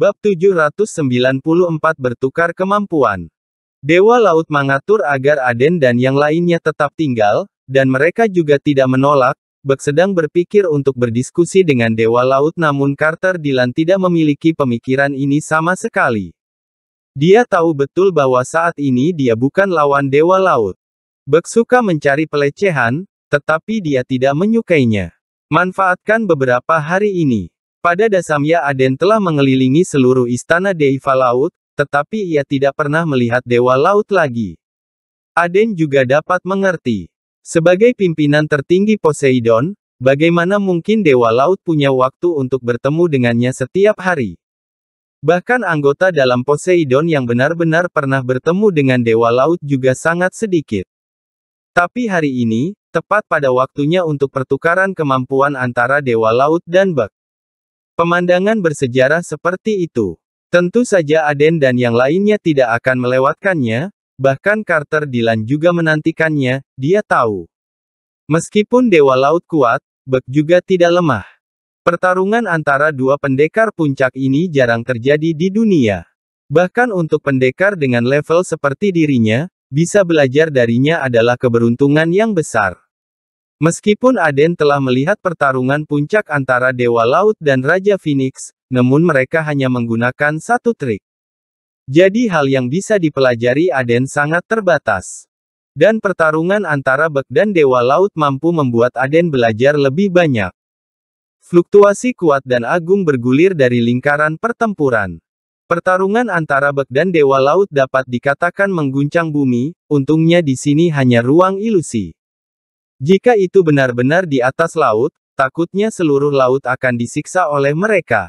Bab 794 Bertukar Kemampuan Dewa Laut mengatur agar Aden dan yang lainnya tetap tinggal, dan mereka juga tidak menolak, Beck sedang berpikir untuk berdiskusi dengan Dewa Laut namun Carter Dylan tidak memiliki pemikiran ini sama sekali. Dia tahu betul bahwa saat ini dia bukan lawan Dewa Laut. Beck suka mencari pelecehan, tetapi dia tidak menyukainya. Manfaatkan beberapa hari ini. Pada dasarnya Aden telah mengelilingi seluruh istana Deiva Laut, tetapi ia tidak pernah melihat Dewa Laut lagi. Aden juga dapat mengerti. Sebagai pimpinan tertinggi Poseidon, bagaimana mungkin Dewa Laut punya waktu untuk bertemu dengannya setiap hari? Bahkan anggota dalam Poseidon yang benar-benar pernah bertemu dengan Dewa Laut juga sangat sedikit. Tapi hari ini, tepat pada waktunya untuk pertukaran kemampuan antara Dewa Laut dan Bak. Pemandangan bersejarah seperti itu. Tentu saja Aden dan yang lainnya tidak akan melewatkannya, bahkan Carter Dylan juga menantikannya, dia tahu. Meskipun Dewa Laut kuat, Beck juga tidak lemah. Pertarungan antara dua pendekar puncak ini jarang terjadi di dunia. Bahkan untuk pendekar dengan level seperti dirinya, bisa belajar darinya adalah keberuntungan yang besar. Meskipun Aden telah melihat pertarungan puncak antara Dewa Laut dan Raja Phoenix, namun mereka hanya menggunakan satu trik. Jadi hal yang bisa dipelajari Aden sangat terbatas. Dan pertarungan antara Bek dan Dewa Laut mampu membuat Aden belajar lebih banyak. Fluktuasi kuat dan agung bergulir dari lingkaran pertempuran. Pertarungan antara Bek dan Dewa Laut dapat dikatakan mengguncang bumi, untungnya di sini hanya ruang ilusi. Jika itu benar-benar di atas laut, takutnya seluruh laut akan disiksa oleh mereka.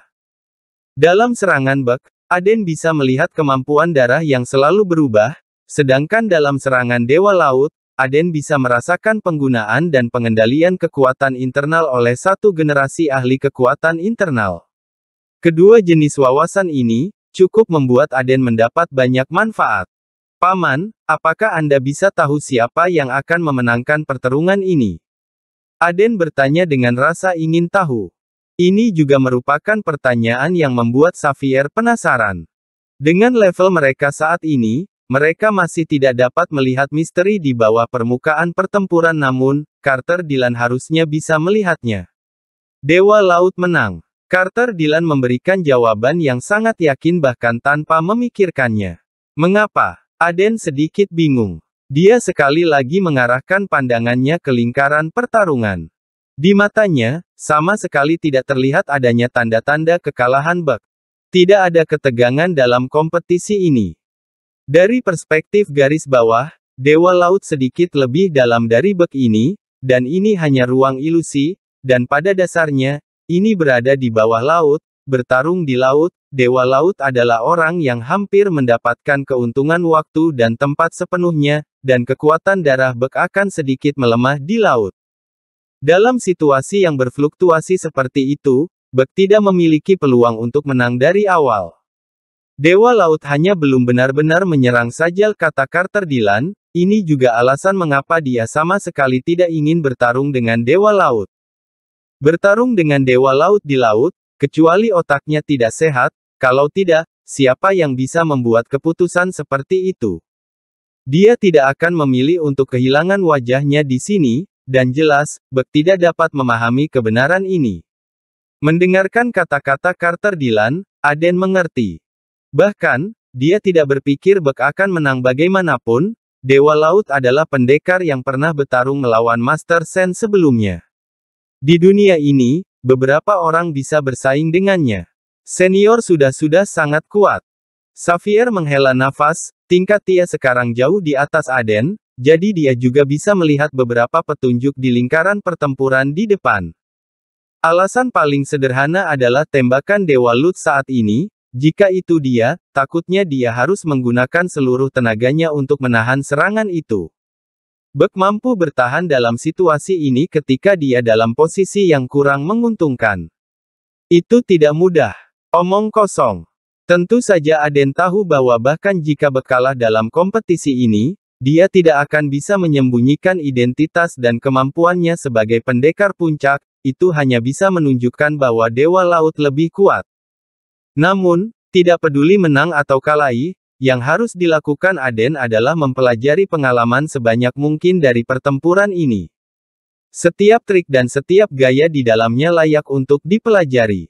Dalam serangan bek, Aden bisa melihat kemampuan darah yang selalu berubah, sedangkan dalam serangan Dewa Laut, Aden bisa merasakan penggunaan dan pengendalian kekuatan internal oleh satu generasi ahli kekuatan internal. Kedua jenis wawasan ini cukup membuat Aden mendapat banyak manfaat. Paman, apakah Anda bisa tahu siapa yang akan memenangkan pertarungan ini? Aden bertanya dengan rasa ingin tahu. Ini juga merupakan pertanyaan yang membuat Xavier penasaran. Dengan level mereka saat ini, mereka masih tidak dapat melihat misteri di bawah permukaan pertempuran namun, Carter Dylan harusnya bisa melihatnya. Dewa Laut menang. Carter Dylan memberikan jawaban yang sangat yakin bahkan tanpa memikirkannya. Mengapa? Aden sedikit bingung. Dia sekali lagi mengarahkan pandangannya ke lingkaran pertarungan. Di matanya, sama sekali tidak terlihat adanya tanda-tanda kekalahan Bak. Tidak ada ketegangan dalam kompetisi ini. Dari perspektif garis bawah, Dewa Laut sedikit lebih dalam dari Bek ini, dan ini hanya ruang ilusi, dan pada dasarnya, ini berada di bawah laut, bertarung di laut, Dewa Laut adalah orang yang hampir mendapatkan keuntungan waktu dan tempat sepenuhnya, dan kekuatan darah bek akan sedikit melemah di laut. Dalam situasi yang berfluktuasi seperti itu, bek tidak memiliki peluang untuk menang dari awal. Dewa Laut hanya belum benar-benar menyerang saja kata Carter Dylan, ini juga alasan mengapa dia sama sekali tidak ingin bertarung dengan Dewa Laut. Bertarung dengan Dewa Laut di laut, kecuali otaknya tidak sehat, kalau tidak, siapa yang bisa membuat keputusan seperti itu? Dia tidak akan memilih untuk kehilangan wajahnya di sini, dan jelas, Beck tidak dapat memahami kebenaran ini. Mendengarkan kata-kata Carter Dylan, Aden mengerti. Bahkan, dia tidak berpikir Beck akan menang bagaimanapun, Dewa Laut adalah pendekar yang pernah bertarung melawan Master Sen sebelumnya. Di dunia ini, beberapa orang bisa bersaing dengannya. Senior sudah-sudah sangat kuat. Xavier menghela nafas, tingkat dia sekarang jauh di atas Aden, jadi dia juga bisa melihat beberapa petunjuk di lingkaran pertempuran di depan. Alasan paling sederhana adalah tembakan Dewa Lut saat ini, jika itu dia, takutnya dia harus menggunakan seluruh tenaganya untuk menahan serangan itu. Bek mampu bertahan dalam situasi ini ketika dia dalam posisi yang kurang menguntungkan. Itu tidak mudah. Omong kosong. Tentu saja Aden tahu bahwa bahkan jika berkalah dalam kompetisi ini, dia tidak akan bisa menyembunyikan identitas dan kemampuannya sebagai pendekar puncak, itu hanya bisa menunjukkan bahwa Dewa Laut lebih kuat. Namun, tidak peduli menang atau kalahi, yang harus dilakukan Aden adalah mempelajari pengalaman sebanyak mungkin dari pertempuran ini. Setiap trik dan setiap gaya di dalamnya layak untuk dipelajari.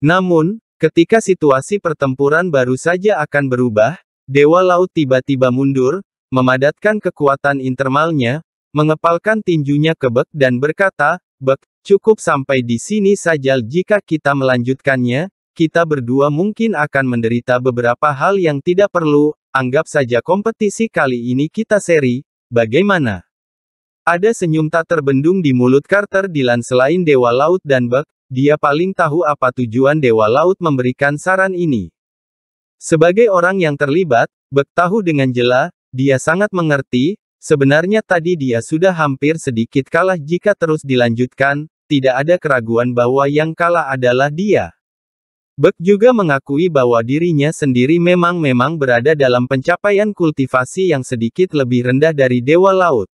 Namun, ketika situasi pertempuran baru saja akan berubah, Dewa Laut tiba-tiba mundur, memadatkan kekuatan internalnya, mengepalkan tinjunya ke Bek dan berkata, Bek, cukup sampai di sini saja jika kita melanjutkannya, kita berdua mungkin akan menderita beberapa hal yang tidak perlu, anggap saja kompetisi kali ini kita seri, bagaimana? Ada senyum tak terbendung di mulut Carter Dilan selain Dewa Laut dan Bek, dia paling tahu apa tujuan Dewa Laut memberikan saran ini. Sebagai orang yang terlibat, Bek tahu dengan jelas dia sangat mengerti, sebenarnya tadi dia sudah hampir sedikit kalah jika terus dilanjutkan, tidak ada keraguan bahwa yang kalah adalah dia. Bek juga mengakui bahwa dirinya sendiri memang-memang berada dalam pencapaian kultivasi yang sedikit lebih rendah dari Dewa Laut.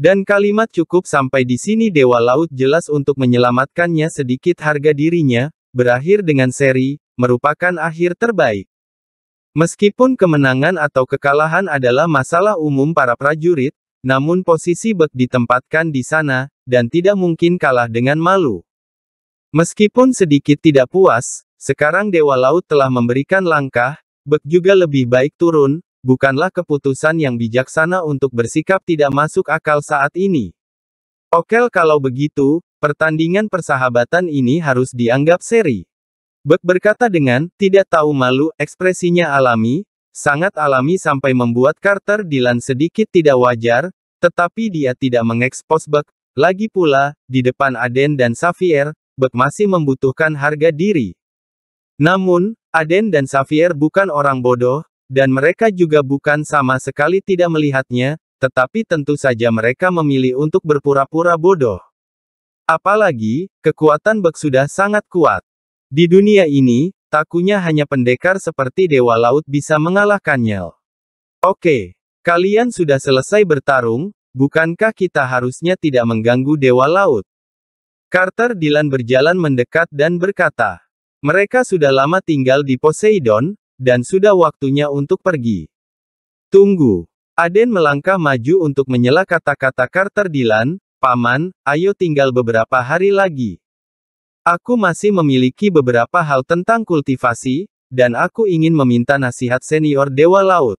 Dan kalimat cukup sampai di sini Dewa Laut jelas untuk menyelamatkannya sedikit harga dirinya, berakhir dengan seri, merupakan akhir terbaik. Meskipun kemenangan atau kekalahan adalah masalah umum para prajurit, namun posisi Bek ditempatkan di sana, dan tidak mungkin kalah dengan malu. Meskipun sedikit tidak puas, sekarang Dewa Laut telah memberikan langkah, Bek juga lebih baik turun, bukanlah keputusan yang bijaksana untuk bersikap tidak masuk akal saat ini. Oke kalau begitu, pertandingan persahabatan ini harus dianggap seri. Beck berkata dengan, tidak tahu malu, ekspresinya alami, sangat alami sampai membuat Carter Dylan sedikit tidak wajar, tetapi dia tidak mengekspos Beck. Lagi pula, di depan Aden dan Xavier, Beck masih membutuhkan harga diri. Namun, Aden dan Xavier bukan orang bodoh, dan mereka juga bukan sama sekali tidak melihatnya, tetapi tentu saja mereka memilih untuk berpura-pura bodoh. Apalagi, kekuatan Bek sudah sangat kuat. Di dunia ini, takunya hanya pendekar seperti Dewa Laut bisa mengalahkannya. Oke, kalian sudah selesai bertarung, bukankah kita harusnya tidak mengganggu Dewa Laut? Carter Dylan berjalan mendekat dan berkata, mereka sudah lama tinggal di Poseidon, dan sudah waktunya untuk pergi. Tunggu. Aden melangkah maju untuk menyela kata-kata Carter Dilan, Paman, ayo tinggal beberapa hari lagi. Aku masih memiliki beberapa hal tentang kultivasi, dan aku ingin meminta nasihat senior Dewa Laut.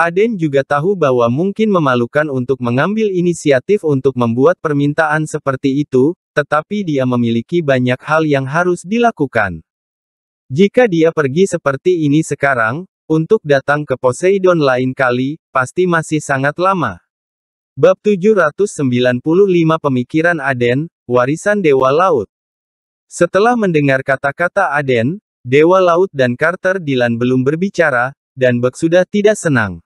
Aden juga tahu bahwa mungkin memalukan untuk mengambil inisiatif untuk membuat permintaan seperti itu, tetapi dia memiliki banyak hal yang harus dilakukan. Jika dia pergi seperti ini sekarang, untuk datang ke Poseidon lain kali, pasti masih sangat lama. Bab 795 Pemikiran Aden, Warisan Dewa Laut Setelah mendengar kata-kata Aden, Dewa Laut dan Carter Dilan belum berbicara, dan Bek sudah tidak senang.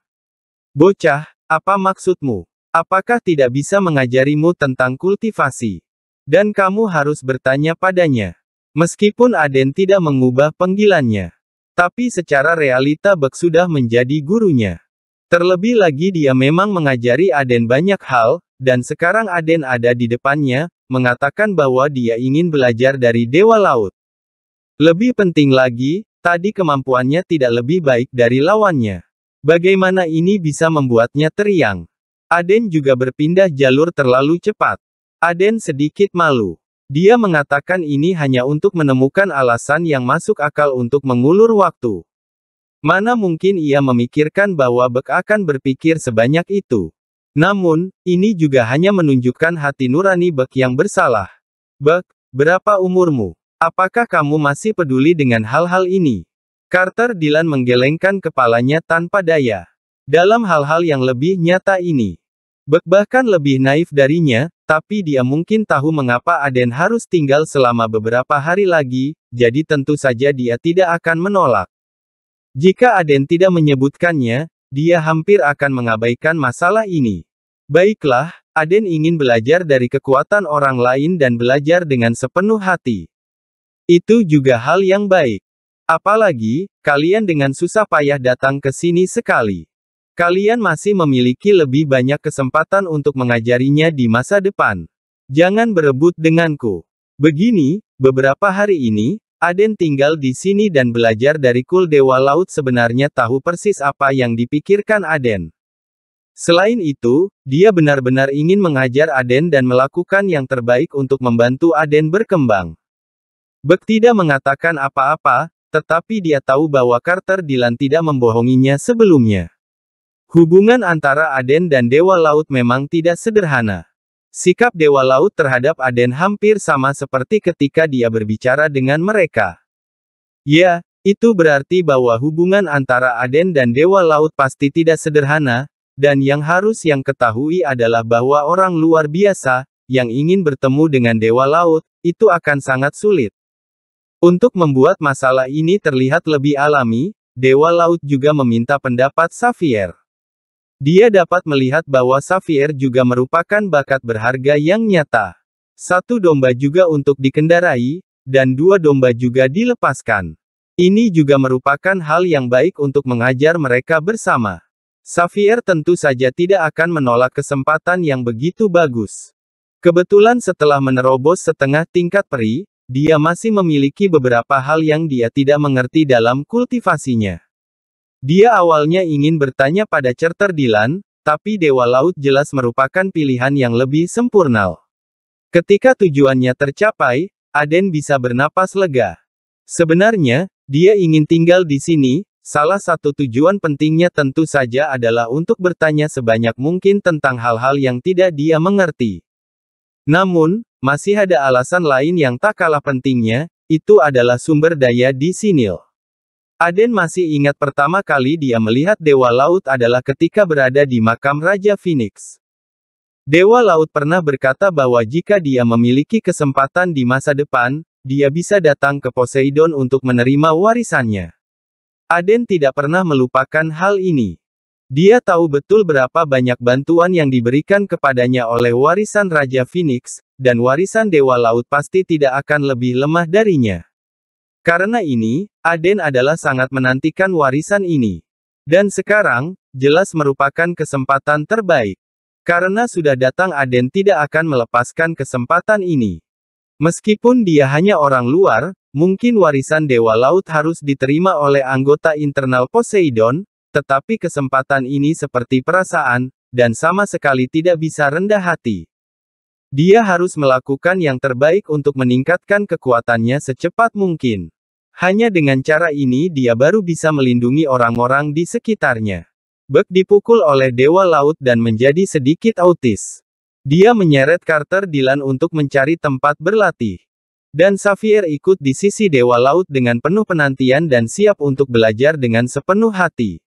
Bocah, apa maksudmu? Apakah tidak bisa mengajarimu tentang kultivasi? Dan kamu harus bertanya padanya. Meskipun Aden tidak mengubah panggilannya, tapi secara realita Bek sudah menjadi gurunya. Terlebih lagi dia memang mengajari Aden banyak hal, dan sekarang Aden ada di depannya, mengatakan bahwa dia ingin belajar dari Dewa Laut. Lebih penting lagi, tadi kemampuannya tidak lebih baik dari lawannya. Bagaimana ini bisa membuatnya teriang? Aden juga berpindah jalur terlalu cepat. Aden sedikit malu. Dia mengatakan ini hanya untuk menemukan alasan yang masuk akal untuk mengulur waktu. Mana mungkin ia memikirkan bahwa Bek akan berpikir sebanyak itu. Namun, ini juga hanya menunjukkan hati nurani Bek yang bersalah. Bek, berapa umurmu? Apakah kamu masih peduli dengan hal-hal ini? Carter Dylan menggelengkan kepalanya tanpa daya. Dalam hal-hal yang lebih nyata ini, Bahkan lebih naif darinya, tapi dia mungkin tahu mengapa Aden harus tinggal selama beberapa hari lagi, jadi tentu saja dia tidak akan menolak. Jika Aden tidak menyebutkannya, dia hampir akan mengabaikan masalah ini. Baiklah, Aden ingin belajar dari kekuatan orang lain dan belajar dengan sepenuh hati. Itu juga hal yang baik. Apalagi, kalian dengan susah payah datang ke sini sekali. Kalian masih memiliki lebih banyak kesempatan untuk mengajarinya di masa depan. Jangan berebut denganku. Begini, beberapa hari ini, Aden tinggal di sini dan belajar dari Kul Dewa Laut sebenarnya tahu persis apa yang dipikirkan Aden. Selain itu, dia benar-benar ingin mengajar Aden dan melakukan yang terbaik untuk membantu Aden berkembang. Bek tidak mengatakan apa-apa, tetapi dia tahu bahwa Carter Dilan tidak membohonginya sebelumnya. Hubungan antara Aden dan Dewa Laut memang tidak sederhana. Sikap Dewa Laut terhadap Aden hampir sama seperti ketika dia berbicara dengan mereka. Ya, itu berarti bahwa hubungan antara Aden dan Dewa Laut pasti tidak sederhana, dan yang harus yang ketahui adalah bahwa orang luar biasa, yang ingin bertemu dengan Dewa Laut, itu akan sangat sulit. Untuk membuat masalah ini terlihat lebih alami, Dewa Laut juga meminta pendapat Xavier. Dia dapat melihat bahwa Xavier juga merupakan bakat berharga yang nyata. Satu domba juga untuk dikendarai, dan dua domba juga dilepaskan. Ini juga merupakan hal yang baik untuk mengajar mereka bersama. Xavier tentu saja tidak akan menolak kesempatan yang begitu bagus. Kebetulan setelah menerobos setengah tingkat peri, dia masih memiliki beberapa hal yang dia tidak mengerti dalam kultivasinya. Dia awalnya ingin bertanya pada Charter Dylan, tapi Dewa Laut jelas merupakan pilihan yang lebih sempurna. Ketika tujuannya tercapai, Aden bisa bernapas lega. Sebenarnya, dia ingin tinggal di sini, salah satu tujuan pentingnya tentu saja adalah untuk bertanya sebanyak mungkin tentang hal-hal yang tidak dia mengerti. Namun, masih ada alasan lain yang tak kalah pentingnya, itu adalah sumber daya di Sinil. Aden masih ingat pertama kali dia melihat Dewa Laut adalah ketika berada di makam Raja Phoenix. Dewa Laut pernah berkata bahwa jika dia memiliki kesempatan di masa depan, dia bisa datang ke Poseidon untuk menerima warisannya. Aden tidak pernah melupakan hal ini. Dia tahu betul berapa banyak bantuan yang diberikan kepadanya oleh warisan Raja Phoenix, dan warisan Dewa Laut pasti tidak akan lebih lemah darinya. Karena ini, Aden adalah sangat menantikan warisan ini. Dan sekarang, jelas merupakan kesempatan terbaik. Karena sudah datang Aden tidak akan melepaskan kesempatan ini. Meskipun dia hanya orang luar, mungkin warisan Dewa Laut harus diterima oleh anggota internal Poseidon, tetapi kesempatan ini seperti perasaan, dan sama sekali tidak bisa rendah hati. Dia harus melakukan yang terbaik untuk meningkatkan kekuatannya secepat mungkin. Hanya dengan cara ini dia baru bisa melindungi orang-orang di sekitarnya. Beck dipukul oleh Dewa Laut dan menjadi sedikit autis. Dia menyeret Carter Dylan untuk mencari tempat berlatih. Dan Xavier ikut di sisi Dewa Laut dengan penuh penantian dan siap untuk belajar dengan sepenuh hati.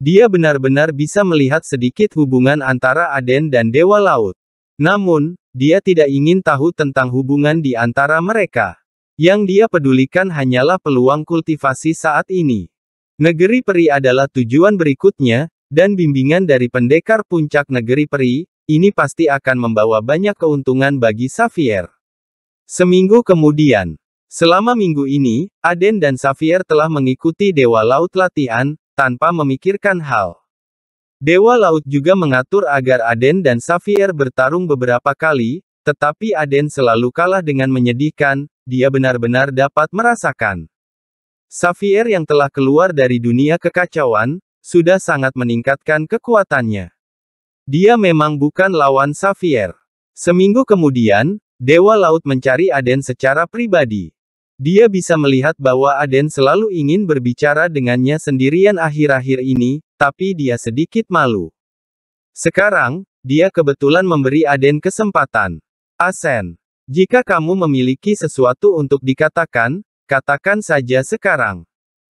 Dia benar-benar bisa melihat sedikit hubungan antara Aden dan Dewa Laut. Namun, dia tidak ingin tahu tentang hubungan di antara mereka. Yang dia pedulikan hanyalah peluang kultivasi saat ini. Negeri Peri adalah tujuan berikutnya, dan bimbingan dari pendekar puncak negeri Peri, ini pasti akan membawa banyak keuntungan bagi Xavier. Seminggu kemudian, selama minggu ini, Aden dan Xavier telah mengikuti Dewa Laut latihan, tanpa memikirkan hal. Dewa Laut juga mengatur agar Aden dan Xavier bertarung beberapa kali, tetapi Aden selalu kalah dengan menyedihkan, dia benar-benar dapat merasakan. Xavier yang telah keluar dari dunia kekacauan, sudah sangat meningkatkan kekuatannya. Dia memang bukan lawan Xavier. Seminggu kemudian, Dewa Laut mencari Aden secara pribadi. Dia bisa melihat bahwa Aden selalu ingin berbicara dengannya sendirian akhir-akhir ini, tapi dia sedikit malu. Sekarang, dia kebetulan memberi Aden kesempatan. Asen. Jika kamu memiliki sesuatu untuk dikatakan, katakan saja sekarang.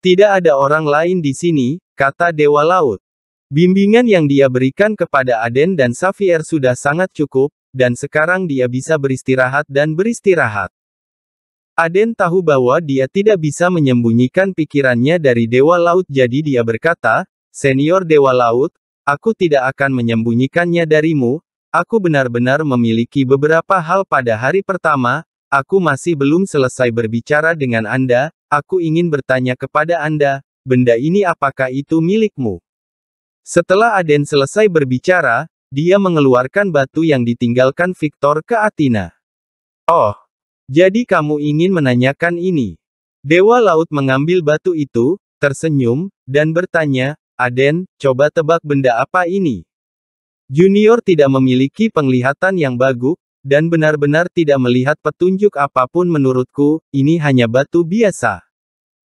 Tidak ada orang lain di sini, kata Dewa Laut. Bimbingan yang dia berikan kepada Aden dan Xavier sudah sangat cukup, dan sekarang dia bisa beristirahat dan beristirahat. Aden tahu bahwa dia tidak bisa menyembunyikan pikirannya dari Dewa Laut jadi dia berkata, Senior Dewa Laut, aku tidak akan menyembunyikannya darimu, Aku benar-benar memiliki beberapa hal pada hari pertama, aku masih belum selesai berbicara dengan Anda, aku ingin bertanya kepada Anda, benda ini apakah itu milikmu? Setelah Aden selesai berbicara, dia mengeluarkan batu yang ditinggalkan Victor ke Athena. Oh, jadi kamu ingin menanyakan ini. Dewa Laut mengambil batu itu, tersenyum, dan bertanya, Aden, coba tebak benda apa ini? Junior tidak memiliki penglihatan yang bagus, dan benar-benar tidak melihat petunjuk apapun menurutku, ini hanya batu biasa.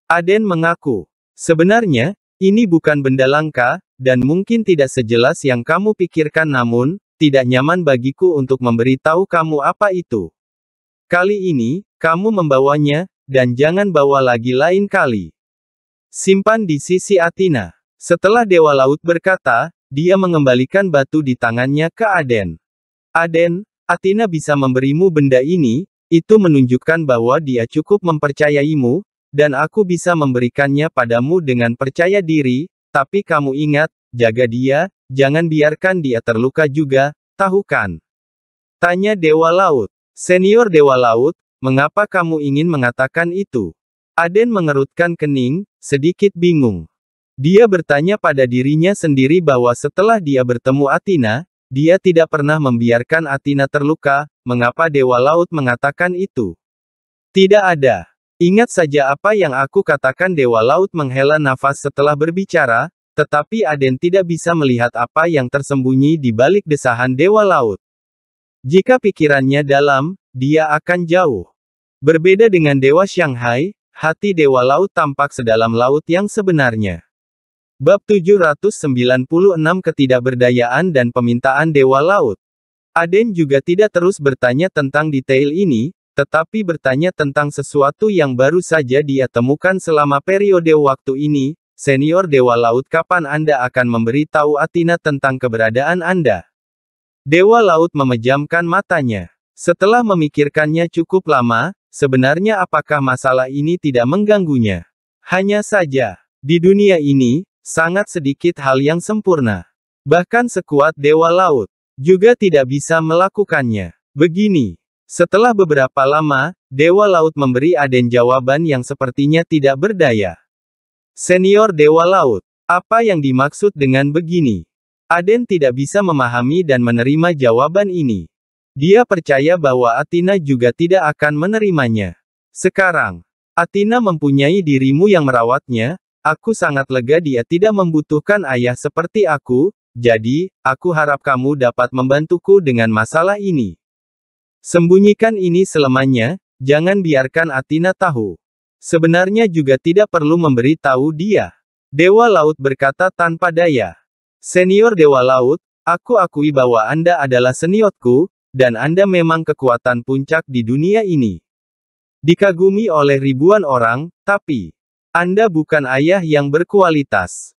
Aden mengaku, sebenarnya, ini bukan benda langka, dan mungkin tidak sejelas yang kamu pikirkan namun, tidak nyaman bagiku untuk memberitahu kamu apa itu. Kali ini, kamu membawanya, dan jangan bawa lagi lain kali. Simpan di sisi Athena. Setelah Dewa Laut berkata, dia mengembalikan batu di tangannya ke Aden. Aden, Athena bisa memberimu benda ini, itu menunjukkan bahwa dia cukup mempercayaimu, dan aku bisa memberikannya padamu dengan percaya diri, tapi kamu ingat, jaga dia, jangan biarkan dia terluka juga, tahukan. Tanya Dewa Laut. Senior Dewa Laut, mengapa kamu ingin mengatakan itu? Aden mengerutkan kening, sedikit bingung. Dia bertanya pada dirinya sendiri bahwa setelah dia bertemu Athena, dia tidak pernah membiarkan Athena terluka, mengapa Dewa Laut mengatakan itu? Tidak ada. Ingat saja apa yang aku katakan Dewa Laut menghela nafas setelah berbicara, tetapi Aden tidak bisa melihat apa yang tersembunyi di balik desahan Dewa Laut. Jika pikirannya dalam, dia akan jauh. Berbeda dengan Dewa Shanghai, hati Dewa Laut tampak sedalam laut yang sebenarnya. Bab 796 Ketidakberdayaan dan Pemintaan Dewa Laut. Aden juga tidak terus bertanya tentang detail ini, tetapi bertanya tentang sesuatu yang baru saja dia temukan selama periode waktu ini, senior Dewa Laut kapan Anda akan memberi tahu Athena tentang keberadaan Anda. Dewa Laut memejamkan matanya. Setelah memikirkannya cukup lama, sebenarnya apakah masalah ini tidak mengganggunya? Hanya saja, di dunia ini, Sangat sedikit hal yang sempurna. Bahkan sekuat dewa laut, juga tidak bisa melakukannya. Begini, setelah beberapa lama, dewa laut memberi Aden jawaban yang sepertinya tidak berdaya. Senior dewa laut, apa yang dimaksud dengan begini? Aden tidak bisa memahami dan menerima jawaban ini. Dia percaya bahwa Athena juga tidak akan menerimanya. Sekarang, Athena mempunyai dirimu yang merawatnya, Aku sangat lega dia tidak membutuhkan ayah seperti aku, jadi, aku harap kamu dapat membantuku dengan masalah ini. Sembunyikan ini selamanya, jangan biarkan Atina tahu. Sebenarnya juga tidak perlu memberi tahu dia. Dewa Laut berkata tanpa daya. Senior Dewa Laut, aku akui bahwa Anda adalah seniorku, dan Anda memang kekuatan puncak di dunia ini. Dikagumi oleh ribuan orang, tapi... Anda bukan ayah yang berkualitas.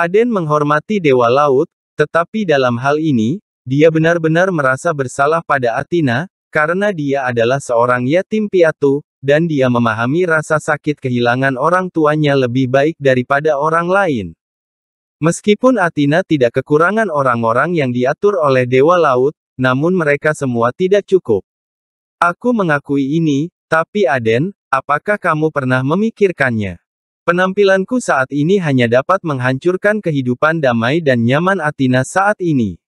Aden menghormati Dewa Laut, tetapi dalam hal ini, dia benar-benar merasa bersalah pada Athena, karena dia adalah seorang yatim piatu, dan dia memahami rasa sakit kehilangan orang tuanya lebih baik daripada orang lain. Meskipun Athena tidak kekurangan orang-orang yang diatur oleh Dewa Laut, namun mereka semua tidak cukup. Aku mengakui ini, tapi Aden, apakah kamu pernah memikirkannya? Penampilanku saat ini hanya dapat menghancurkan kehidupan damai dan nyaman Atina saat ini.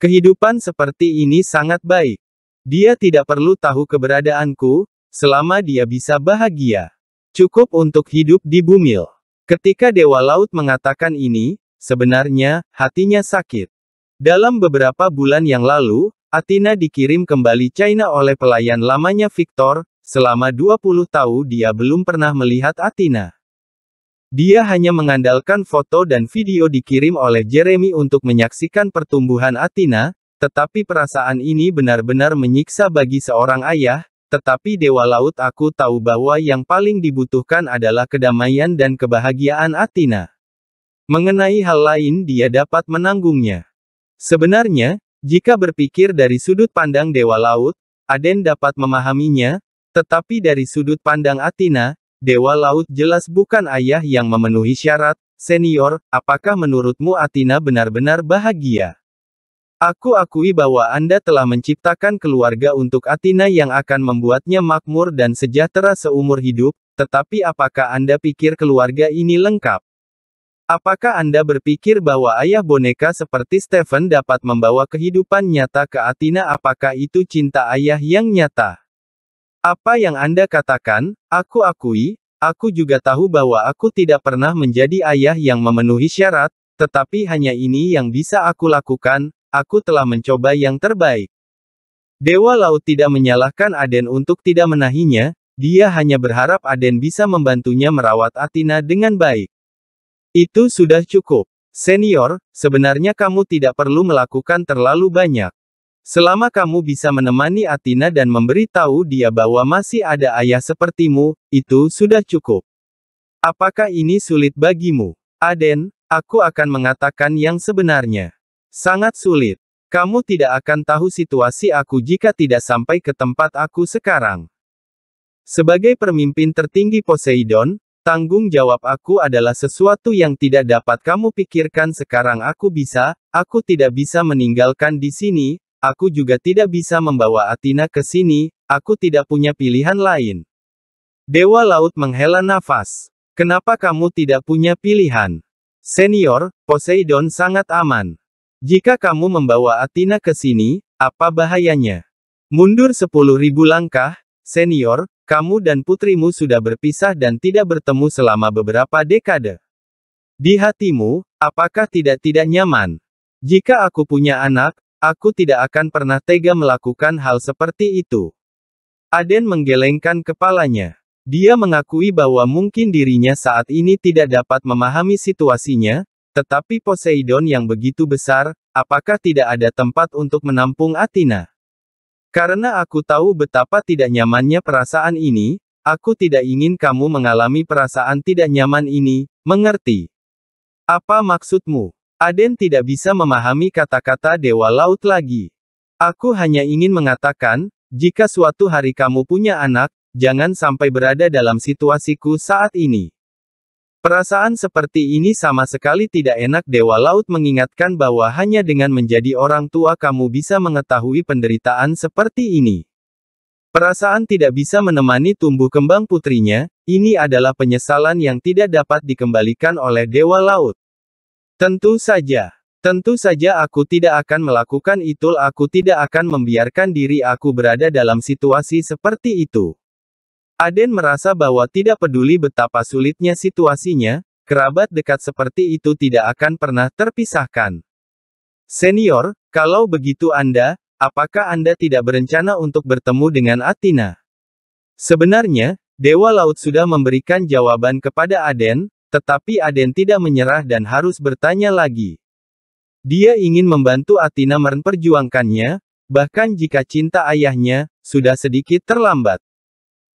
Kehidupan seperti ini sangat baik. Dia tidak perlu tahu keberadaanku, selama dia bisa bahagia. Cukup untuk hidup di bumil. Ketika Dewa Laut mengatakan ini, sebenarnya, hatinya sakit. Dalam beberapa bulan yang lalu, Atina dikirim kembali China oleh pelayan lamanya Victor, selama 20 tahun dia belum pernah melihat Atina. Dia hanya mengandalkan foto dan video dikirim oleh Jeremy untuk menyaksikan pertumbuhan Athena, tetapi perasaan ini benar-benar menyiksa bagi seorang ayah, tetapi Dewa Laut aku tahu bahwa yang paling dibutuhkan adalah kedamaian dan kebahagiaan Athena. Mengenai hal lain dia dapat menanggungnya. Sebenarnya, jika berpikir dari sudut pandang Dewa Laut, Aden dapat memahaminya, tetapi dari sudut pandang Athena, Dewa Laut jelas bukan ayah yang memenuhi syarat, senior, apakah menurutmu Atina benar-benar bahagia? Aku akui bahwa Anda telah menciptakan keluarga untuk Atina yang akan membuatnya makmur dan sejahtera seumur hidup, tetapi apakah Anda pikir keluarga ini lengkap? Apakah Anda berpikir bahwa ayah boneka seperti Stephen dapat membawa kehidupan nyata ke Atina? Apakah itu cinta ayah yang nyata? Apa yang Anda katakan, aku akui, aku juga tahu bahwa aku tidak pernah menjadi ayah yang memenuhi syarat, tetapi hanya ini yang bisa aku lakukan, aku telah mencoba yang terbaik. Dewa Laut tidak menyalahkan Aden untuk tidak menahinya, dia hanya berharap Aden bisa membantunya merawat Athena dengan baik. Itu sudah cukup. Senior, sebenarnya kamu tidak perlu melakukan terlalu banyak. Selama kamu bisa menemani Athena dan memberitahu dia bahwa masih ada ayah sepertimu, itu sudah cukup. Apakah ini sulit bagimu? Aden, aku akan mengatakan yang sebenarnya. Sangat sulit. Kamu tidak akan tahu situasi aku jika tidak sampai ke tempat aku sekarang. Sebagai pemimpin tertinggi Poseidon, tanggung jawab aku adalah sesuatu yang tidak dapat kamu pikirkan sekarang aku bisa, aku tidak bisa meninggalkan di sini, Aku juga tidak bisa membawa Athena ke sini, aku tidak punya pilihan lain. Dewa Laut menghela nafas. Kenapa kamu tidak punya pilihan? Senior, Poseidon sangat aman. Jika kamu membawa Athena ke sini, apa bahayanya? Mundur sepuluh ribu langkah, senior, kamu dan putrimu sudah berpisah dan tidak bertemu selama beberapa dekade. Di hatimu, apakah tidak-tidak nyaman? Jika aku punya anak, Aku tidak akan pernah tega melakukan hal seperti itu. Aden menggelengkan kepalanya. Dia mengakui bahwa mungkin dirinya saat ini tidak dapat memahami situasinya, tetapi Poseidon yang begitu besar, apakah tidak ada tempat untuk menampung Athena? Karena aku tahu betapa tidak nyamannya perasaan ini, aku tidak ingin kamu mengalami perasaan tidak nyaman ini, mengerti? Apa maksudmu? Aden tidak bisa memahami kata-kata Dewa Laut lagi. Aku hanya ingin mengatakan, jika suatu hari kamu punya anak, jangan sampai berada dalam situasiku saat ini. Perasaan seperti ini sama sekali tidak enak Dewa Laut mengingatkan bahwa hanya dengan menjadi orang tua kamu bisa mengetahui penderitaan seperti ini. Perasaan tidak bisa menemani tumbuh kembang putrinya, ini adalah penyesalan yang tidak dapat dikembalikan oleh Dewa Laut. Tentu saja. Tentu saja aku tidak akan melakukan itu aku tidak akan membiarkan diri aku berada dalam situasi seperti itu. Aden merasa bahwa tidak peduli betapa sulitnya situasinya, kerabat dekat seperti itu tidak akan pernah terpisahkan. Senior, kalau begitu Anda, apakah Anda tidak berencana untuk bertemu dengan Athena? Sebenarnya, Dewa Laut sudah memberikan jawaban kepada Aden, tetapi Aden tidak menyerah dan harus bertanya lagi. Dia ingin membantu Athena memperjuangkannya, bahkan jika cinta ayahnya, sudah sedikit terlambat.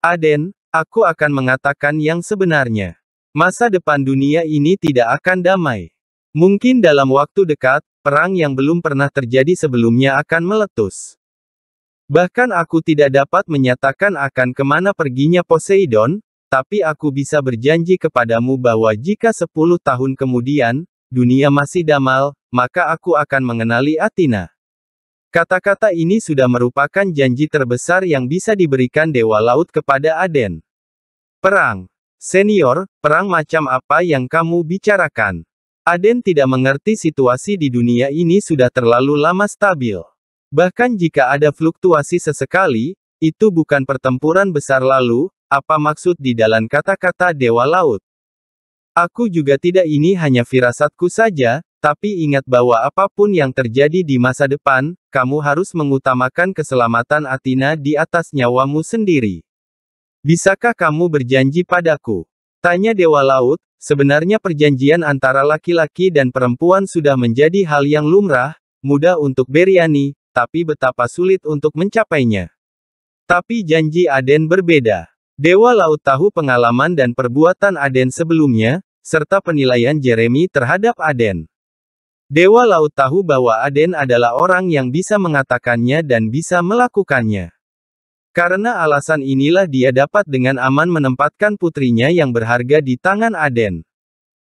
Aden, aku akan mengatakan yang sebenarnya. Masa depan dunia ini tidak akan damai. Mungkin dalam waktu dekat, perang yang belum pernah terjadi sebelumnya akan meletus. Bahkan aku tidak dapat menyatakan akan kemana perginya Poseidon, tapi aku bisa berjanji kepadamu bahwa jika 10 tahun kemudian, dunia masih damal, maka aku akan mengenali Athena. Kata-kata ini sudah merupakan janji terbesar yang bisa diberikan Dewa Laut kepada Aden. Perang. Senior, perang macam apa yang kamu bicarakan? Aden tidak mengerti situasi di dunia ini sudah terlalu lama stabil. Bahkan jika ada fluktuasi sesekali, itu bukan pertempuran besar lalu, apa maksud di dalam kata-kata Dewa Laut? Aku juga tidak ini hanya firasatku saja, tapi ingat bahwa apapun yang terjadi di masa depan, kamu harus mengutamakan keselamatan Athena di atas nyawamu sendiri. Bisakah kamu berjanji padaku? Tanya Dewa Laut, sebenarnya perjanjian antara laki-laki dan perempuan sudah menjadi hal yang lumrah, mudah untuk Beriani, tapi betapa sulit untuk mencapainya. Tapi janji Aden berbeda. Dewa Laut tahu pengalaman dan perbuatan Aden sebelumnya, serta penilaian Jeremy terhadap Aden. Dewa Laut tahu bahwa Aden adalah orang yang bisa mengatakannya dan bisa melakukannya. Karena alasan inilah dia dapat dengan aman menempatkan putrinya yang berharga di tangan Aden.